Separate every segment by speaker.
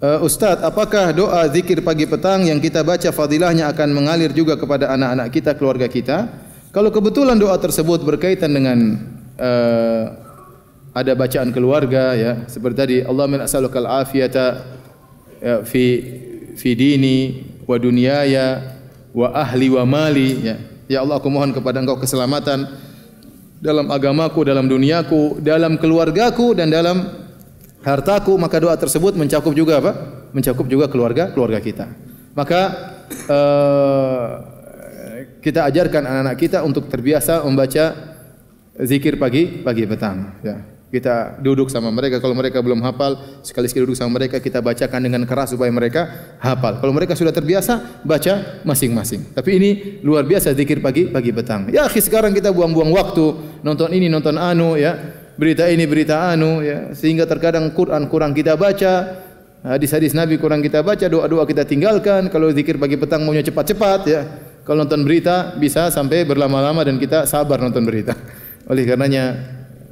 Speaker 1: Uh, Ustaz, apakah doa zikir pagi petang yang kita baca fadilahnya akan mengalir juga kepada anak-anak kita, keluarga kita? Kalau kebetulan doa tersebut berkaitan dengan uh, ada bacaan keluarga ya, seperti tadi Allah min asalukal ya, eh, fi fi dini wa Ya wa ahli wa mali ya. Ya Allah aku mohon kepada Engkau keselamatan dalam agamaku, dalam duniaku, dalam keluargaku dan dalam hartaku maka doa tersebut mencakup juga apa? Mencakup juga keluarga keluarga kita. Maka uh, kita ajarkan anak-anak kita untuk terbiasa membaca zikir pagi pagi petang. Ya. Kita duduk sama mereka kalau mereka belum hafal sekali sekali duduk sama mereka kita bacakan dengan keras supaya mereka hafal. Kalau mereka sudah terbiasa baca masing-masing. Tapi ini luar biasa zikir pagi pagi petang. Ya, akhi sekarang kita buang-buang waktu nonton ini nonton anu ya berita ini berita anu ya sehingga terkadang Quran kurang kita baca hadis-hadis Nabi kurang kita baca doa-doa kita tinggalkan kalau zikir pagi petang maunya cepat-cepat ya kalau nonton berita bisa sampai berlama-lama dan kita sabar nonton berita oleh karenanya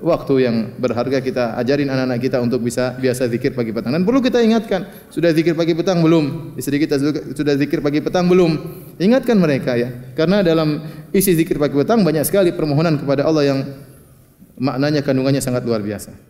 Speaker 1: waktu yang berharga kita ajarin anak-anak kita untuk bisa biasa zikir pagi petang dan perlu kita ingatkan sudah zikir pagi petang belum istri kita sudah zikir pagi petang belum ingatkan mereka ya karena dalam isi zikir pagi petang banyak sekali permohonan kepada Allah yang maknanya kandungannya sangat luar biasa.